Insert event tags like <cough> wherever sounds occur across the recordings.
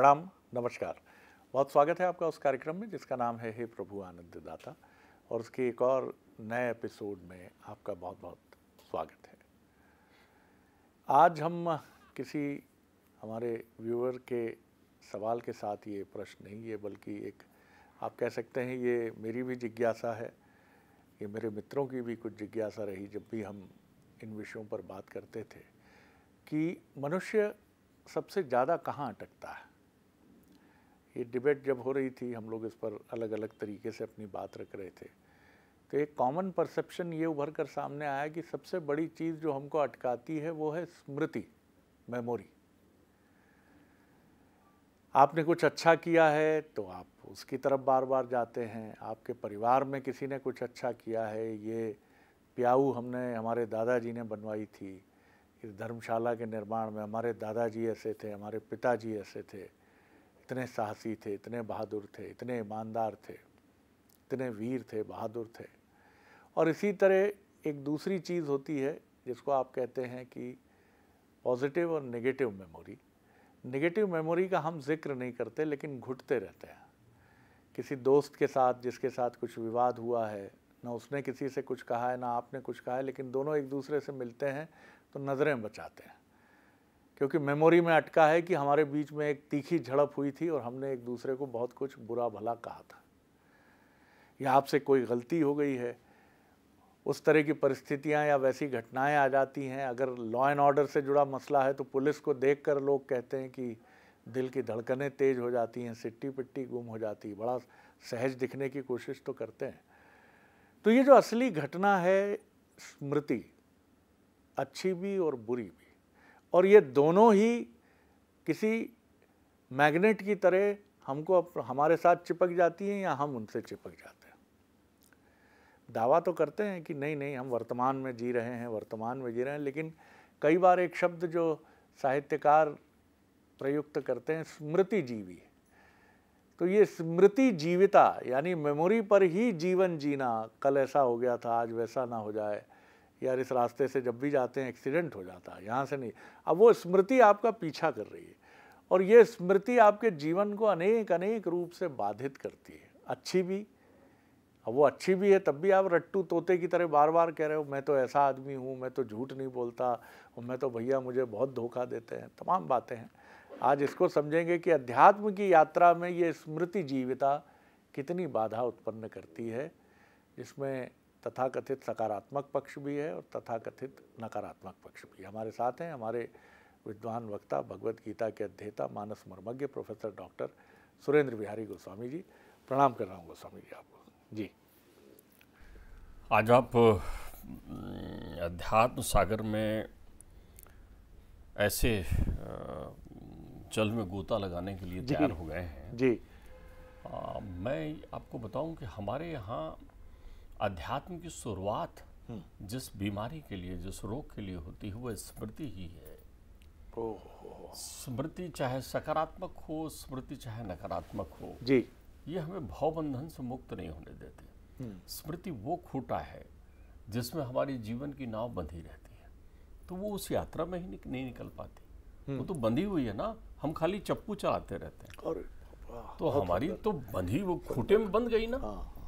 प्रणाम नमस्कार बहुत स्वागत है आपका उस कार्यक्रम में जिसका नाम है हे प्रभु आनंददाता और उसके एक और नए एपिसोड में आपका बहुत बहुत स्वागत है आज हम किसी हमारे व्यूअर के सवाल के साथ ये प्रश्न नहीं है बल्कि एक आप कह सकते हैं ये मेरी भी जिज्ञासा है ये मेरे मित्रों की भी कुछ जिज्ञासा रही जब भी हम इन विषयों पर बात करते थे कि मनुष्य सबसे ज़्यादा कहाँ अटकता है ये डिबेट जब हो रही थी हम लोग इस पर अलग अलग तरीके से अपनी बात रख रहे थे तो एक कॉमन परसेप्शन ये उभर कर सामने आया कि सबसे बड़ी चीज़ जो हमको अटकाती है वो है स्मृति मेमोरी आपने कुछ अच्छा किया है तो आप उसकी तरफ बार बार जाते हैं आपके परिवार में किसी ने कुछ अच्छा किया है ये प्याऊ हमने हमारे दादाजी ने बनवाई थी इस धर्मशाला के निर्माण में हमारे दादाजी ऐसे थे हमारे पिताजी ऐसे थे इतने साहसी थे इतने बहादुर थे इतने ईमानदार थे इतने वीर थे बहादुर थे और इसी तरह एक दूसरी चीज़ होती है जिसको आप कहते हैं कि पॉजिटिव और नेगेटिव मेमोरी नेगेटिव मेमोरी का हम जिक्र नहीं करते लेकिन घुटते रहते हैं किसी दोस्त के साथ जिसके साथ कुछ विवाद हुआ है ना उसने किसी से कुछ कहा है ना आपने कुछ कहा है लेकिन दोनों एक दूसरे से मिलते हैं तो नज़रें बचाते हैं क्योंकि मेमोरी में अटका है कि हमारे बीच में एक तीखी झड़प हुई थी और हमने एक दूसरे को बहुत कुछ बुरा भला कहा था या आपसे कोई गलती हो गई है उस तरह की परिस्थितियां या वैसी घटनाएं आ जाती हैं अगर लॉ एंड ऑर्डर से जुड़ा मसला है तो पुलिस को देख कर लोग कहते हैं कि दिल की धड़कनें तेज़ हो जाती हैं सिट्टी पिट्टी गुम हो जाती है बड़ा सहज दिखने की कोशिश तो करते हैं तो ये जो असली घटना है स्मृति अच्छी भी और बुरी भी और ये दोनों ही किसी मैग्नेट की तरह हमको हमारे साथ चिपक जाती हैं या हम उनसे चिपक जाते हैं दावा तो करते हैं कि नहीं नहीं हम वर्तमान में जी रहे हैं वर्तमान में जी रहे हैं लेकिन कई बार एक शब्द जो साहित्यकार प्रयुक्त करते हैं स्मृति जीवी तो ये स्मृति जीविता यानी मेमोरी पर ही जीवन जीना कल ऐसा हो गया था आज वैसा ना हो जाए यार इस रास्ते से जब भी जाते हैं एक्सीडेंट हो जाता है यहाँ से नहीं अब वो स्मृति आपका पीछा कर रही है और ये स्मृति आपके जीवन को अनेक अनेक रूप से बाधित करती है अच्छी भी अब वो अच्छी भी है तब भी आप रट्टू तोते की तरह बार बार कह रहे हो मैं तो ऐसा आदमी हूँ मैं तो झूठ नहीं बोलता और मैं तो भैया मुझे बहुत धोखा देते हैं तमाम बातें हैं आज इसको समझेंगे कि अध्यात्म की यात्रा में ये स्मृति जीविता कितनी बाधा उत्पन्न करती है जिसमें तथाकथित सकारात्मक पक्ष भी है और तथाकथित नकारात्मक पक्ष भी हमारे साथ हैं हमारे विद्वान वक्ता भगवत गीता के अध्येता मानस मर्मज्ञ प्रोफेसर डॉक्टर सुरेंद्र बिहारी गोस्वामी जी प्रणाम कर रहा हूँ गोस्वामी जी आपको जी आज आप अध्यात्म सागर में ऐसे जल में गोता लगाने के लिए तैयार हो गए हैं जी आ, मैं आपको बताऊं कि हमारे यहाँ अध्यात्म की शुरुआत हम्म। जिस बीमारी के लिए जिस रोग के लिए होती है वह स्मृति ही है स्मृति चाहे सकारात्मक हो स्मृति चाहे नकारात्मक हो जी ये हमें भावबंधन से मुक्त नहीं होने देते हम्म। स्मृति वो खूटा है जिसमें हमारी जीवन की नाव बंधी रहती है तो वो उस यात्रा में ही निक, नहीं निकल पाती वो हम्म। तो बंधी हुई है ना हम खाली चप्पू चलाते रहते हैं और तो हमारी तो बंधी वो खूटे में बंध गई ना हाँ, हाँ।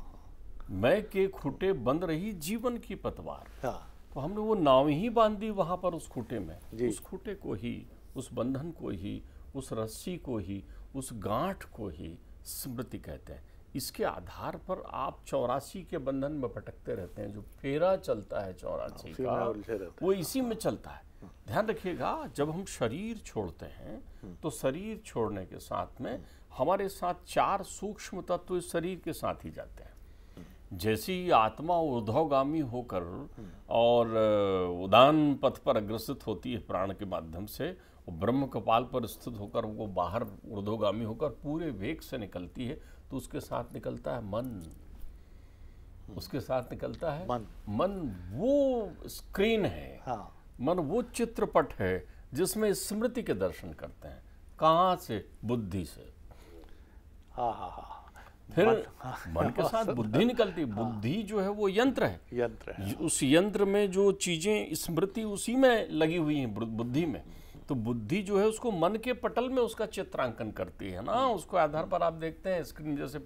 मैं के खूटे बंद रही जीवन की पतवार हाँ। तो हमने वो नाव ही बांध दी वहां पर उस खूटे में उस खूटे को ही उस बंधन को ही उस रस्सी को ही उस गांठ को ही स्मृति कहते हैं इसके आधार पर आप चौरासी के बंधन में भटकते रहते हैं जो फेरा चलता है चौरासी हाँ, का वो इसी में चलता है ध्यान रखिएगा जब हम शरीर छोड़ते हैं हम्म। तो शरीर छोड़ने के साथ में हमारे साथ चार सूक्ष्म तत्व तो शरीर के साथ ही जाते हैं जैसी आत्मा उर्ध्वगामी होकर और उदान पथ पर अग्रसित होती है प्राण के माध्यम से ब्रह्म कपाल पर स्थित होकर वो बाहर उधोगामी होकर पूरे वेग से निकलती है तो उसके साथ निकलता है मन उसके साथ निकलता है मन मन वो स्क्रीन है हाँ। मन वो चित्रपट है जिसमें स्मृति के दर्शन करते हैं कहाँ से बुद्धि से हाँ हाँ हाँ फिर हाँ। मन के साथ बुद्धि हाँ। निकलती बुद्धि जो है वो यंत्र है यंत्र है उस यंत्र में जो चीजें स्मृति उसी में लगी हुई है बुद्धि में तो बुद्धि जो है उसको मन के पटल में उसका चित्रांकन करती है ना हम्म। उसको आधार पर आप देखते हैं स्क्रीन जैसे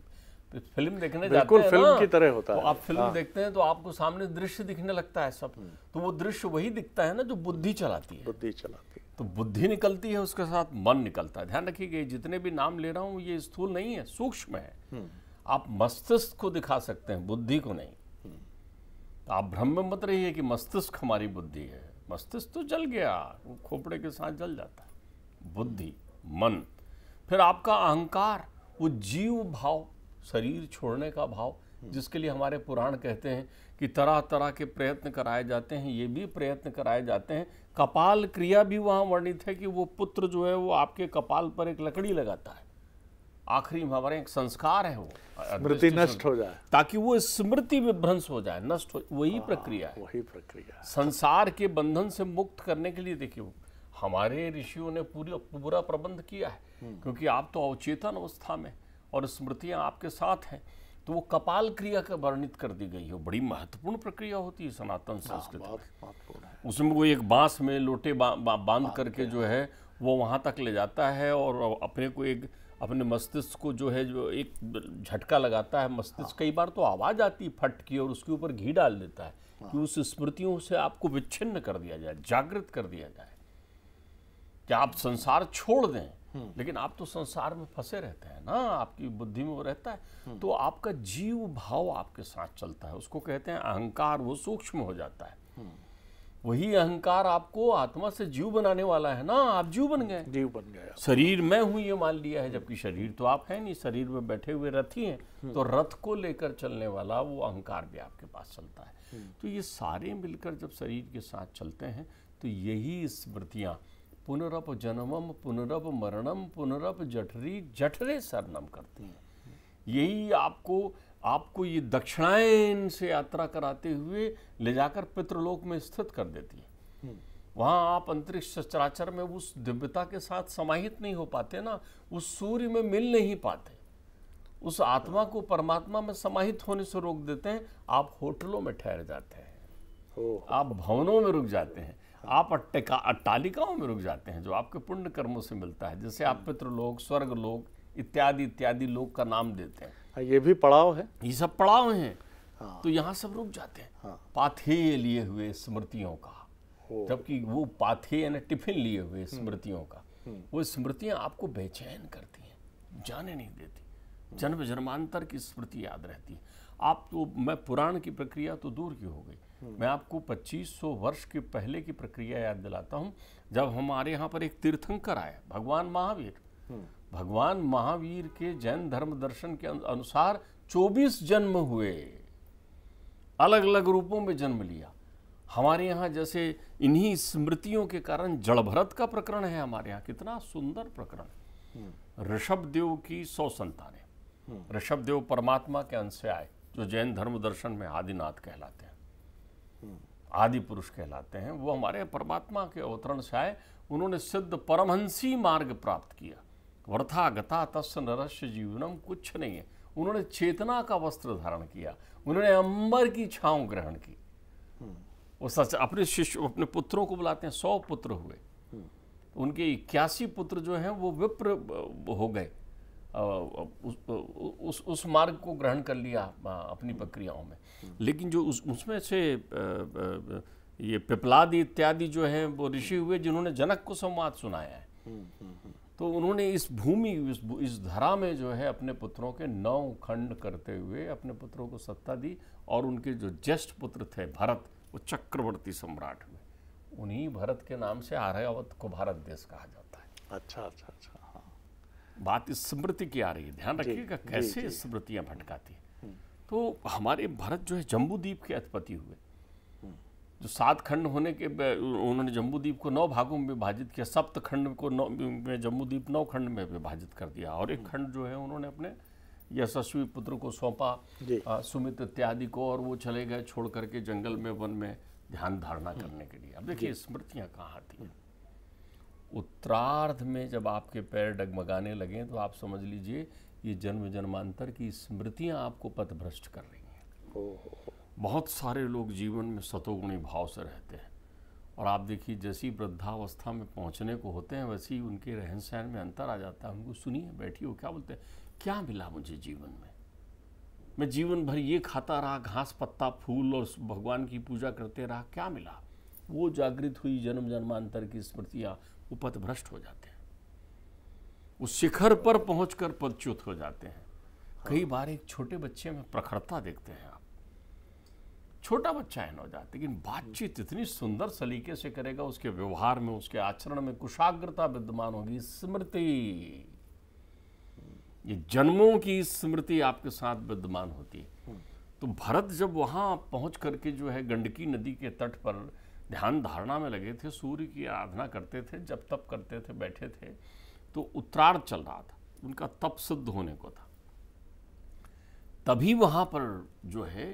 फिल्म देखने जाते हैं फिल्म की तरह होता तो है आप फिल्म हाँ। देखते हैं तो आपको सामने दृश्य दिखने लगता है सब हम्म। तो वो दृश्य वही दिखता है ना जो बुद्धि चलाती है बुद्धि चलाती है तो बुद्धि निकलती है उसके साथ मन निकलता है ध्यान रखिएगा जितने भी नाम ले रहा हूं ये स्थूल नहीं है सूक्ष्म है हम्म। आप मस्तिष्क को दिखा सकते हैं बुद्धि को नहीं हम्म। तो आप भ्रम में मत रहिए कि मस्तिष्क हमारी बुद्धि है मस्तिष्क तो जल गया वो खोपड़े के साथ जल जाता है बुद्धि मन फिर आपका अहंकार वो जीव भाव शरीर छोड़ने का भाव हम्म। जिसके लिए हमारे पुराण कहते हैं कि तरह तरह के प्रयत्न कराए जाते हैं ये भी प्रयत्न कराए जाते हैं कपाल क्रिया भी वहाँ वर्णित है कि वो पुत्र जो है वो आपके कपाल पर एक लकड़ी लगाता है आखिरी में हमारे एक संस्कार है वो स्मृति नष्ट हो जाए ताकि वो स्मृति में भ्रंश हो जाए नष्ट हो वही आ, हाँ, प्रक्रिया है वही प्रक्रिया संसार के बंधन से मुक्त करने के लिए देखिए हमारे ऋषियों ने पूरी पूरा प्रबंध किया है हम्म। क्योंकि आप तो अवचेतन अवस्था में और स्मृतियाँ आपके साथ हैं तो वो कपाल क्रिया का वर्णित कर दी गई है बड़ी महत्वपूर्ण प्रक्रिया होती है सनातन हाँ, संस्कृति उसमें वो एक बांस में लोटे बा, बा, बांध करके जो हाँ। है वो वहाँ तक ले जाता है और अपने को एक अपने मस्तिष्क को जो है जो एक झटका लगाता है मस्तिष्क हाँ। कई बार तो आवाज़ आती फट की और उसके ऊपर घी डाल देता है कि उस स्मृतियों से आपको विच्छिन्न कर दिया जाए जागृत कर दिया जाए कि आप संसार छोड़ दें लेकिन आप तो संसार में फंसे रहते हैं ना आपकी बुद्धि में वो रहता है हम्म। तो आपका जीव भाव आपके साथ चलता है उसको कहते हैं अहंकार वो सूक्ष्म हो जाता है हम्म। वही अहंकार आपको आत्मा से जीव बनाने वाला है ना आप जीव बन गए जीव बन गए शरीर मैं हूं ये मान लिया है जबकि शरीर तो आप है नहीं शरीर में बैठे हुए रथ ही हैं हम्म। तो रथ को लेकर चलने वाला वो अहंकार भी आपके पास चलता है तो ये सारे मिलकर जब शरीर के साथ चलते हैं तो यही स्मृतियां पुनरप जन्मम पुनरप मरणम पुनरप जठरी जठरे सरनम करती हैं यही आपको आपको ये दक्षिणायन से यात्रा कराते हुए ले जाकर पितृलोक में स्थित कर देती है हम्म। वहाँ आप अंतरिक्ष चराचर में उस दिव्यता के साथ समाहित नहीं हो पाते ना उस सूर्य में मिल नहीं पाते उस आत्मा को परमात्मा में समाहित होने से रोक देते हैं आप होटलों में ठहर जाते हैं आप भवनों में रुक जाते हैं आप अट्टिका अट्टालिकाओं में रुक जाते हैं जो आपके पुण्य कर्मों से मिलता है जैसे आप पित्र लोग स्वर्ग लोग इत्यादि इत्यादि लोग का नाम देते हैं हाँ, ये भी पड़ाव है ये सब पड़ाव हैं हाँ। तो यहाँ सब रुक जाते हैं हाँ। पाथे लिए हुए स्मृतियों का जबकि वो पाथे यानी टिफिन लिए हुए हम्म। स्मृतियों का हम्म। वो स्मृतियाँ आपको बेचैन करती हैं जाने नहीं देती हम्म। जन्म जन्मांतर की स्मृति याद रहती है आप तो मैं पुराण की प्रक्रिया तो दूर की हो गई हम्म। मैं आपको 2500 वर्ष के पहले की प्रक्रिया याद दिलाता हूं जब हमारे यहां पर एक तीर्थंकर आया भगवान महावीर हम्म। भगवान महावीर के जैन धर्म दर्शन के अनुसार 24 जन्म हुए अलग अलग रूपों में जन्म लिया हमारे यहां जैसे इन्हीं स्मृतियों के कारण जड़भरत का प्रकरण है हमारे यहाँ कितना सुंदर प्रकरण हम्म। ऋषभ देव की सौ ऋषभ देव परमात्मा के अंश से आए जो जैन धर्म दर्शन में आदिनाथ कहलाते हैं आदि पुरुष कहलाते हैं वो हमारे परमात्मा के अवतरण से आए उन्होंने सिद्ध परमहंसी मार्ग प्राप्त किया वर्था गथा तस् नरस्य जीवनम कुछ नहीं है उन्होंने चेतना का वस्त्र धारण किया उन्होंने अंबर की छाव ग्रहण की वो सच अपने शिष्य अपने पुत्रों को बुलाते हैं सौ पुत्र हुए हम्म। उनके इक्यासी पुत्र जो हैं वो विप्र हो गए उस, उस मार्ग को ग्रहण कर लिया अपनी प्रक्रियाओं में लेकिन जो उस उसमें से ये पिपलादि इत्यादि जो है वो ऋषि हुए जिन्होंने जनक को संवाद सुनाया है हम्म, हम्म, हम्म। तो उन्होंने इस भूमि इस, इस धरा में जो है अपने पुत्रों के नौ खंड करते हुए अपने पुत्रों को सत्ता दी और उनके जो ज्येष्ठ पुत्र थे भरत वो चक्रवर्ती सम्राट हुए उन्हीं भरत के नाम से आर्यावत को भारत देश कहा जाता है अच्छा अच्छा अच्छा बात स्मृति की आ रही है ध्यान रखिएगा कैसे स्मृतियाँ भटकाती हम्म। तो हमारे भारत जो है जम्बूद्वीप के अधिपति हुए हम्म। जो सात खंड होने के उन्होंने जम्बूद्वीप को नौ भागों में विभाजित किया सप्त खंड को नौ में जम्बूद्वीप नौ खंड में विभाजित कर दिया और एक हम्म। खंड जो है उन्होंने अपने यशस्वी पुत्र को सौंपा सुमित इत्यादि को और वो चले गए छोड़ करके जंगल में वन में ध्यान धारणा करने के लिए अब देखिए स्मृतियाँ कहाँ आती हैं उत्तरार्ध में जब आपके पैर डगमगाने लगे तो आप समझ लीजिए ये जन्म जन्मांतर की स्मृतियाँ आपको पथभ्रष्ट कर रही हैं बहुत सारे लोग जीवन में सतोगुणी भाव से रहते हैं और आप देखिए जैसी वृद्धावस्था में पहुंचने को होते हैं वैसे ही उनके रहन सहन में अंतर आ जाता है उनको सुनिए बैठिए क्या बोलते हैं क्या मिला मुझे जीवन में मैं जीवन भर ये खाता रहा घास पत्ता फूल और भगवान की पूजा करते रहा क्या मिला वो जागृत हुई जन्म जन्मांतर की स्मृतियाँ वो पथभ्रष्ट हो जाते हैं वो शिखर पर पहुंचकर पदच्युत हो जाते हैं कई हाँ। बार एक छोटे बच्चे में प्रखरता देखते हैं आप छोटा बच्चा है नवजात लेकिन बातचीत हम्म। इतनी सुंदर सलीके से करेगा उसके व्यवहार में उसके आचरण में कुशाग्रता विद्यमान होगी स्मृति ये जन्मों की स्मृति आपके साथ विद्यमान होती है हम्म। तो भरत जब वहां पहुंच करके जो है गंडकी नदी के तट पर ध्यान धारणा में लगे थे सूर्य की आराधना करते थे जब तप करते थे बैठे थे तो उत्तरार्ध चल रहा था उनका तप सिद्ध होने को था तभी वहाँ पर जो है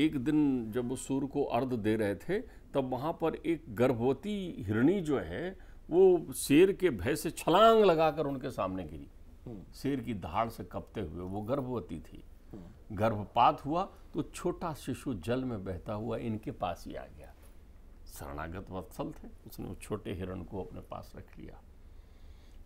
एक दिन जब वो सूर्य को अर्ध दे रहे थे तब वहाँ पर एक गर्भवती हिरणी जो है वो शेर के भय से छलांग लगाकर उनके सामने गिरी शेर की धाड़ से कपते हुए वो गर्भवती थी गर्भपात हुआ तो छोटा शिशु जल में बहता हुआ इनके पास ही आ गया शरणागत वत्सल थे उसने उस छोटे हिरण को अपने पास रख लिया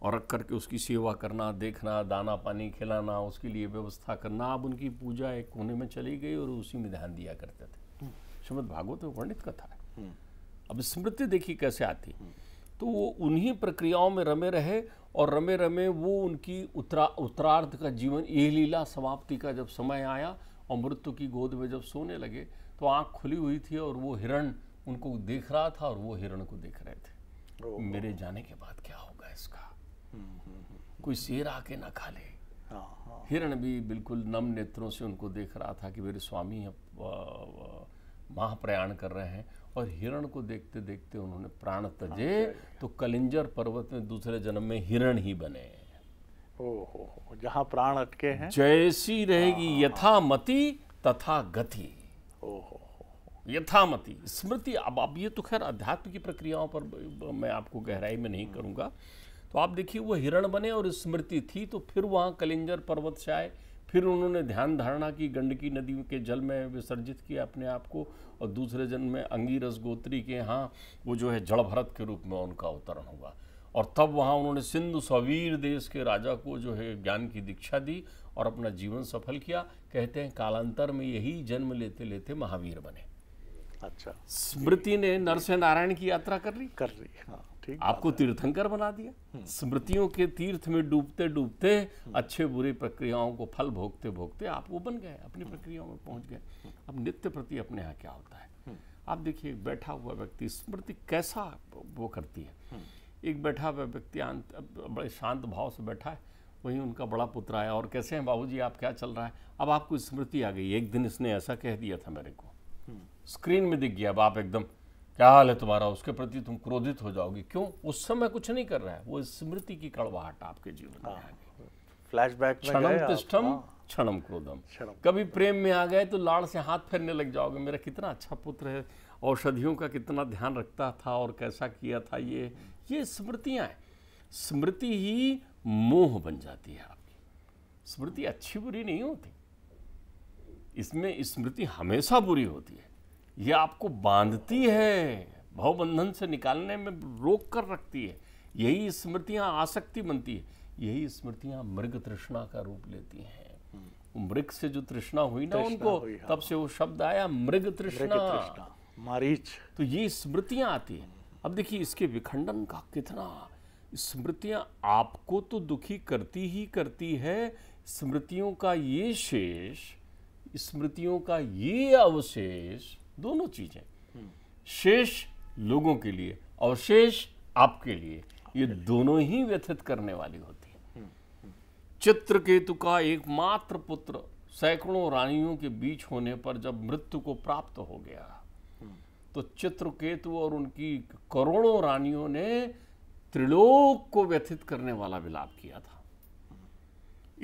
और रख करके उसकी सेवा करना देखना दाना पानी खिलाना उसके लिए व्यवस्था करना अब उनकी पूजा एक कोने में चली गई और उसी में ध्यान दिया करते थे हम्म। श्रीमद भागवत में वर्णित कथा है हम्म। अब स्मृति देखी कैसे आती हम्म। तो वो उन्हीं प्रक्रियाओं में रमे रहे और रमे रमे वो उनकी उत्तरा उत्तरार्ध का जीवन यह लीला समाप्ति का जब समय आया और मृत्यु की गोद में जब सोने लगे तो आँख खुली हुई थी और वो हिरण उनको देख रहा था और वो हिरण को देख रहे थे मेरे जाने के बाद क्या होगा इसका हम्म, हम्म, हम्म। कोई शेर आके ना खा ले हाँ, हाँ। हिरण भी बिल्कुल नम नेत्रों से उनको देख रहा था कि मेरे स्वामी महाप्रयाण कर रहे हैं और हिरण को देखते देखते उन्होंने प्राण तजे हाँ, तो कलिंजर पर्वत में दूसरे जन्म में हिरण ही बने हो जहाँ प्राण अटके हैं जैसी रहेगी यथा मति तथा गति ओहो यथामति स्मृति अब अब ये तो खैर अध्यात्म की प्रक्रियाओं पर मैं आपको गहराई में नहीं करूँगा तो आप देखिए वो हिरण बने और स्मृति थी तो फिर वहाँ कलिंजर पर्वत से आए फिर उन्होंने ध्यान धारणा की गंडकी नदी के जल में विसर्जित किया अपने आप को और दूसरे जन्म में अंगीरस गोत्री के यहाँ वो जो है जड़ भरत के रूप में उनका अवतरण हुआ और तब वहाँ उन्होंने सिंधु सवीर देश के राजा को जो है ज्ञान की दीक्षा दी और अपना जीवन सफल किया कहते हैं कालांतर में यही जन्म लेते लेते महावीर बने अच्छा स्मृति ने नरसिंह नारायण की यात्रा कर ली कर ली हाँ ठीक आपको तीर्थंकर बना दिया हम्म। स्मृतियों के तीर्थ में डूबते डूबते हम्म। अच्छे बुरे प्रक्रियाओं को फल भोगते भोगते आप वो बन गए अपनी हम्म। प्रक्रियाओं में पहुंच गए अब नित्य प्रति अपने यहाँ क्या होता है आप देखिए बैठा हुआ व्यक्ति स्मृति कैसा वो करती है एक बैठा हुआ व्यक्ति बड़े शांत भाव से बैठा है वहीं उनका बड़ा पुत्र आया और कैसे हैं बाबूजी आप क्या चल रहा है अब आपको स्मृति आ गई एक दिन इसने ऐसा कह दिया था मेरे को स्क्रीन में दिख गया बाप एकदम क्या हाल है तुम्हारा उसके प्रति तुम क्रोधित हो जाओगे क्यों उस समय कुछ नहीं कर रहा है वो स्मृति की कड़वाहट आपके जीवन में आ गई फ्लैशबैक हाँ। क्षणम तिष्ठम हाँ। क्षणम क्रोधम कभी प्रेम में आ गए तो लाड़ से हाथ फेरने लग जाओगे मेरा कितना अच्छा पुत्र है औषधियों का कितना ध्यान रखता था और कैसा किया था ये ये स्मृतियां हैं स्मृति ही मोह बन जाती है आपकी स्मृति अच्छी बुरी नहीं होती इसमें स्मृति हमेशा बुरी होती है ये आपको बांधती है भवबंधन से निकालने में रोक कर रखती है यही स्मृतियां आसक्ति बनती है यही स्मृतियां मृग तृष्णा का रूप लेती हैं मृग से जो तृष्णा हुई ना उनको हुई हाँ। तब से वो शब्द आया मृग तृष्णा मारीच तो ये स्मृतियां आती हैं अब देखिए इसके विखंडन का कितना स्मृतियां आपको तो दुखी करती ही करती है स्मृतियों का ये शेष स्मृतियों का ये अवशेष दोनों चीजें शेष लोगों के लिए और शेष आपके लिए ये दोनों ही व्यथित करने वाली होती है हम्म, हम्म। चित्रकेतु का एकमात्र पुत्र सैकड़ों रानियों के बीच होने पर जब मृत्यु को प्राप्त हो गया हम्म। तो चित्रकेतु और उनकी करोड़ों रानियों ने त्रिलोक को व्यथित करने वाला विलाप किया था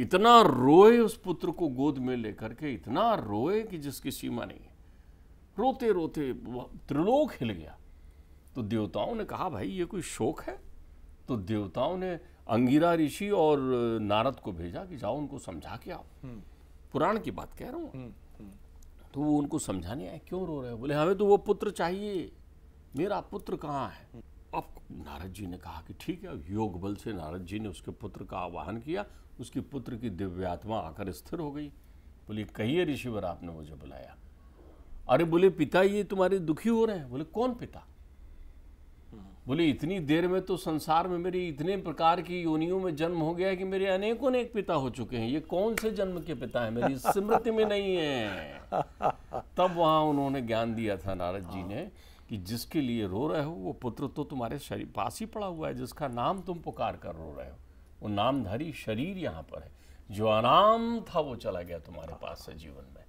इतना रोए उस पुत्र को गोद में लेकर के इतना रोए कि जिसकी सीमा नहीं रोते रोते त्रिलोक हिल गया तो देवताओं ने कहा भाई ये कोई शोक है तो देवताओं ने अंगिरा ऋषि और नारद को भेजा कि जाओ उनको समझा के आओ हम्म। पुराण की बात कह रहा हूँ हम्म, हम्म। तो वो उनको समझाने आए क्यों रो रहे हैं बोले हमें तो वो पुत्र चाहिए मेरा पुत्र कहाँ है अब नारद जी ने कहा कि ठीक है योग बल से नारद जी ने उसके पुत्र का आवाहन किया उसकी पुत्र की दिव्यात्मा आकर स्थिर हो गई बोली कहिए ऋषिवर आपने मुझे बुलाया अरे बोले पिता ये तुम्हारे दुखी हो रहे हैं बोले कौन पिता बोले इतनी देर में तो संसार में मेरी इतने प्रकार की योनियों में जन्म हो गया है कि मेरे अनेकों अनेक पिता हो चुके हैं ये कौन से जन्म के पिता है मेरी स्मृति में नहीं है तब वहां उन्होंने ज्ञान दिया था नारद जी ने कि जिसके लिए रो रहे हो वो पुत्र तो तुम्हारे शरीर पास ही पड़ा हुआ है जिसका नाम तुम पुकार कर रो रहे हो वो नामधारी शरीर यहाँ पर है जो अनाम था वो चला गया तुम्हारे पास से जीवन में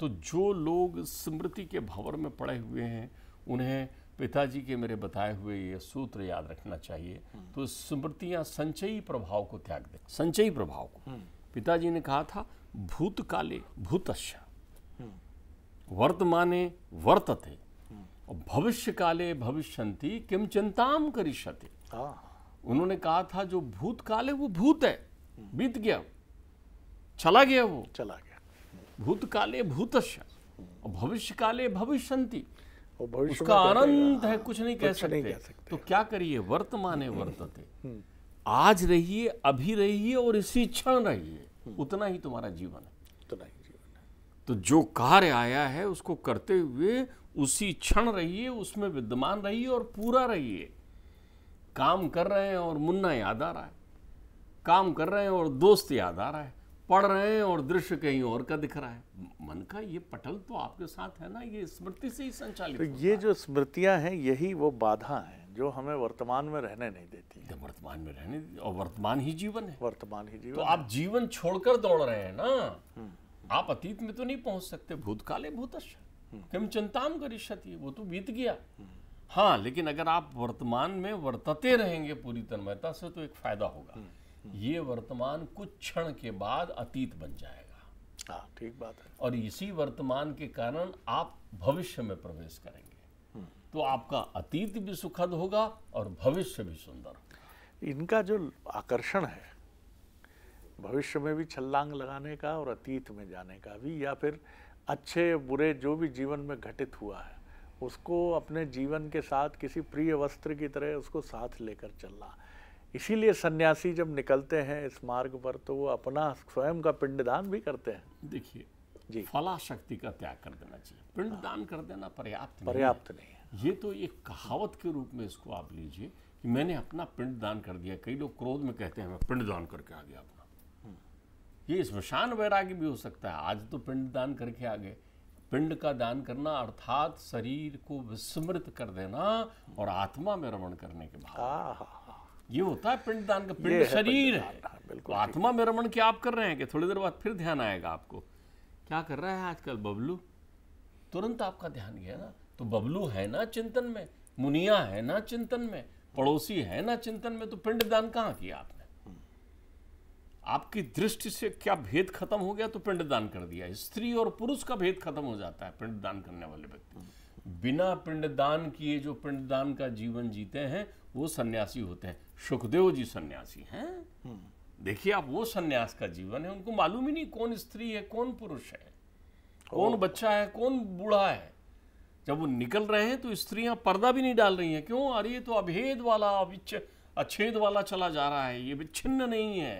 तो जो लोग स्मृति के भंवर में पड़े हुए हैं उन्हें पिताजी के मेरे बताए हुए ये सूत्र याद रखना चाहिए तो स्मृतियाँ संचयी प्रभाव को त्याग दें संचयी प्रभाव को हम्म। पिताजी ने कहा था भूतकाले भूतश हम्म। वर्तमाने वर्तते हम्म। भविष्य काले भविष्यंति किम चिंताम करिष्यते हाँ। उन्होंने कहा था जो भूतकाल है वो भूत है बीत गया चला गया वो चला भूतकाले भूतश भविष्य काले भविष्य उसका आनंद है कुछ नहीं कह सकते, नहीं सकते। तो क्या करिए वर्तमाने वर्तते हम्म। हम्म। आज रहिए अभी रहिए और इसी क्षण रहिए हम्म। उतना ही तुम्हारा जीवन है उतना ही जीवन है तो जो कार्य आया है उसको करते हुए उसी क्षण रहिए उसमें विद्यमान रहिए और पूरा रहिए काम कर रहे हैं और मुन्ना याद आ रहा है काम कर रहे हैं और दोस्त याद आ रहा है पढ़ रहे हैं और दृश्य कहीं और का दिख रहा है मन का ये पटल तो आपके साथ है ना ये स्मृति से ही संचालित तो ये जो स्मृतियां हैं यही वो बाधा है जो हमें वर्तमान में रहने नहीं देती है वर्तमान में रहने और वर्तमान ही जीवन है वर्तमान ही जीवन तो आप जीवन छोड़कर दौड़ रहे हैं ना हम्म। आप अतीत में तो नहीं पहुंच सकते भूतकाले भूतश हम्म। किम चिंताम करिष्यति वो तो बीत गया हम्म। हाँ लेकिन अगर आप वर्तमान में वर्तते रहेंगे पूरी तन्मयता से तो एक फायदा होगा ये वर्तमान कुछ क्षण के बाद अतीत बन जाएगा हाँ ठीक बात है और इसी वर्तमान के कारण आप भविष्य में प्रवेश करेंगे हम्म। तो आपका अतीत भी सुखद होगा और भविष्य भी सुंदर इनका जो आकर्षण है भविष्य में भी छलांग लगाने का और अतीत में जाने का भी या फिर अच्छे बुरे जो भी जीवन में घटित हुआ है उसको अपने जीवन के साथ किसी प्रिय वस्त्र की तरह उसको साथ लेकर चलना इसीलिए सन्यासी जब निकलते हैं इस मार्ग पर तो वो अपना स्वयं का पिंडदान भी करते हैं देखिए जी फलाशक्ति का त्याग कर देना चाहिए पिंडदान कर देना पर्याप्त पर्याप्त नहीं है ये तो एक कहावत के रूप में इसको आप लीजिए कि मैंने अपना पिंड दान कर दिया कई लोग क्रोध में कहते हैं मैं पिंड दान करके आ गया अपना ये स्मशान वैराग्य भी हो सकता है आज तो पिंड दान करके आ गए पिंड का दान करना अर्थात शरीर को विस्मृत कर देना और आत्मा में रमण करने के बाद ये होता है पिंडदान का पिंड शरीर है बिल्कुल तो आत्मा में रमण क्या आप कर रहे हैं कि थोड़ी देर बाद फिर ध्यान आएगा आपको क्या कर रहा है आजकल बबलू तुरंत आपका ध्यान गया ना तो बबलू है ना चिंतन में मुनिया है ना चिंतन में पड़ोसी है ना चिंतन में तो पिंडदान कहाँ किया आपने आपकी दृष्टि से क्या भेद खत्म हो गया तो पिंडदान कर दिया स्त्री और पुरुष का भेद खत्म हो जाता है पिंडदान करने वाले व्यक्ति बिना पिंडदान किए जो पिंडदान का जीवन जीते हैं वो सन्यासी होते हैं सुखदेव जी सन्यासी हैं देखिए आप वो सन्यास का जीवन है उनको मालूम ही नहीं कौन स्त्री है कौन पुरुष है कौन बच्चा है कौन बूढ़ा है जब वो निकल रहे हैं तो स्त्रियां पर्दा भी नहीं डाल रही हैं क्यों अरे ये तो अभेद वाला अविच्छ अच्छेद वाला चला जा रहा है ये विच्छिन्न नहीं है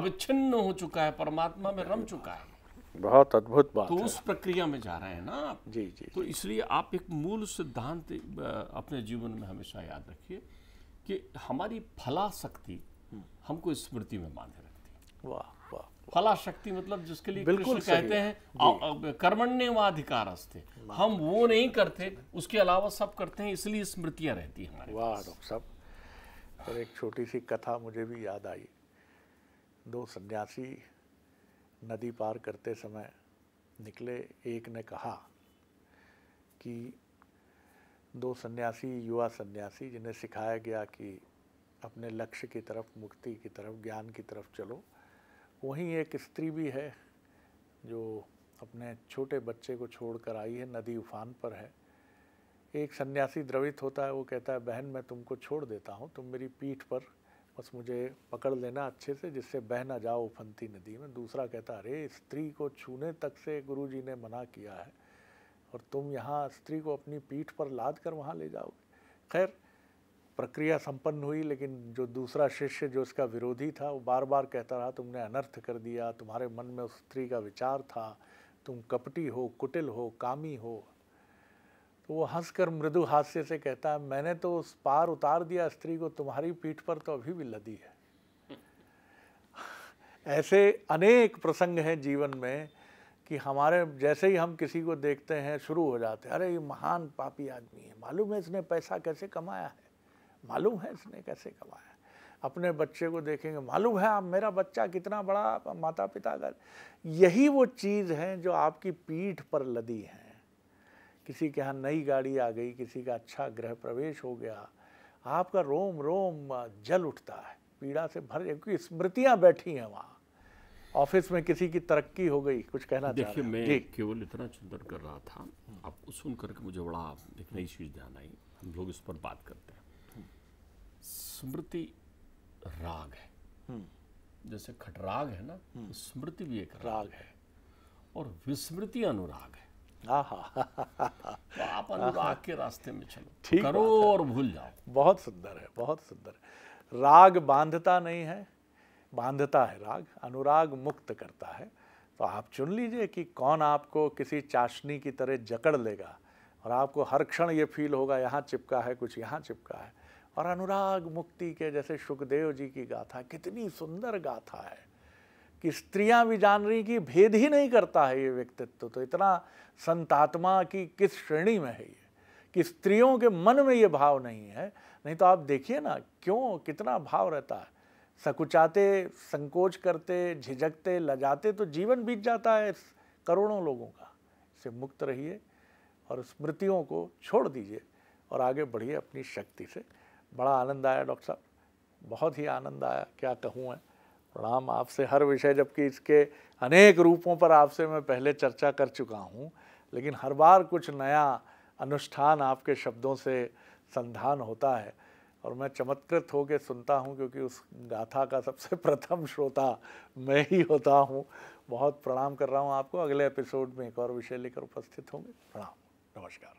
अविच्छिन्न हो चुका है परमात्मा में रम चुका है बहुत अद्भुत बात तो उस प्रक्रिया में जा रहे हैं ना आप जी जी तो इसलिए आप एक मूल सिद्धांत अपने जीवन में हमेशा याद रखिए कि हमारी फला शक्ति हम्म। हमको स्मृति में बांधे रखती है वाह वाह फला शक्ति मतलब जिसके लिए बिल्कुल कहते हैं कर्मण्य व अधिकार हम वो नहीं करते उसके अलावा सब करते हैं इसलिए स्मृतियाँ रहती हैं हमारे वाह डॉक्टर साहब और एक छोटी सी कथा मुझे भी याद आई दो सन्यासी नदी पार करते समय निकले एक ने कहा कि दो सन्यासी युवा सन्यासी जिन्हें सिखाया गया कि अपने लक्ष्य की तरफ मुक्ति की तरफ ज्ञान की तरफ चलो वहीं एक स्त्री भी है जो अपने छोटे बच्चे को छोड़कर आई है नदी उफान पर है एक सन्यासी द्रवित होता है वो कहता है बहन मैं तुमको छोड़ देता हूँ तुम मेरी पीठ पर बस मुझे पकड़ लेना अच्छे से जिससे बह ना जाओ उफनती नदी में दूसरा कहता अरे स्त्री को छूने तक से गुरु जी ने मना किया है और तुम यहाँ स्त्री को अपनी पीठ पर लाद कर वहाँ ले जाओगे खैर प्रक्रिया संपन्न हुई लेकिन जो दूसरा शिष्य जो इसका विरोधी था वो बार बार कहता रहा तुमने अनर्थ कर दिया तुम्हारे मन में उस स्त्री का विचार था तुम कपटी हो कुटिल हो कामी हो तो वो हंसकर मृदु हास्य से कहता है मैंने तो उस पार उतार दिया स्त्री को तुम्हारी पीठ पर तो अभी भी लदी है <laughs> ऐसे अनेक प्रसंग हैं जीवन में कि हमारे जैसे ही हम किसी को देखते हैं शुरू हो जाते हैं अरे ये महान पापी आदमी है मालूम है इसने पैसा कैसे कमाया है मालूम है इसने कैसे कमाया है अपने बच्चे को देखेंगे मालूम है आप मेरा बच्चा कितना बड़ा माता पिता का यही वो चीज़ है जो आपकी पीठ पर लदी है किसी के यहाँ नई गाड़ी आ गई किसी का अच्छा गृह प्रवेश हो गया आपका रोम रोम जल उठता है पीड़ा से भर क्योंकि स्मृतियाँ बैठी हैं वहाँ ऑफिस में किसी की तरक्की हो गई कुछ कहना देखिए मैं केवल इतना चिंतन कर रहा था आपको सुन करके मुझे बड़ा एक नई चीज़ ध्यान आई हम लोग इस पर बात करते हैं स्मृति राग है हम्म। जैसे खटराग है ना हम्म। स्मृति भी एक राग है और विस्मृति अनुराग है तो के रास्ते में चलो तो ठीक करो और भूल जाओ बहुत सुंदर है बहुत सुंदर राग बांधता नहीं है बांधता है राग अनुराग मुक्त करता है तो आप चुन लीजिए कि कौन आपको किसी चाशनी की तरह जकड़ लेगा और आपको हर क्षण ये फील होगा यहाँ चिपका है कुछ यहाँ चिपका है और अनुराग मुक्ति के जैसे सुखदेव जी की गाथा कितनी सुंदर गाथा है कि स्त्रियां भी जान रही कि भेद ही नहीं करता है ये व्यक्तित्व तो इतना संतात्मा की किस श्रेणी में है ये कि स्त्रियों के मन में ये भाव नहीं है नहीं तो आप देखिए ना क्यों कितना भाव रहता है सकुचाते संकोच करते झिझकते लजाते तो जीवन बीत जाता है करोड़ों लोगों का इससे मुक्त रहिए और स्मृतियों को छोड़ दीजिए और आगे बढ़िए अपनी शक्ति से बड़ा आनंद आया डॉक्टर साहब बहुत ही आनंद आया क्या कहूँ मैं प्रणाम आपसे हर विषय जबकि इसके अनेक रूपों पर आपसे मैं पहले चर्चा कर चुका हूँ लेकिन हर बार कुछ नया अनुष्ठान आपके शब्दों से संधान होता है और मैं चमत्कृत होकर सुनता हूँ क्योंकि उस गाथा का सबसे <laughs> प्रथम श्रोता मैं ही होता हूँ बहुत प्रणाम कर रहा हूँ आपको अगले एपिसोड में एक और विषय लेकर उपस्थित होंगे प्रणाम नमस्कार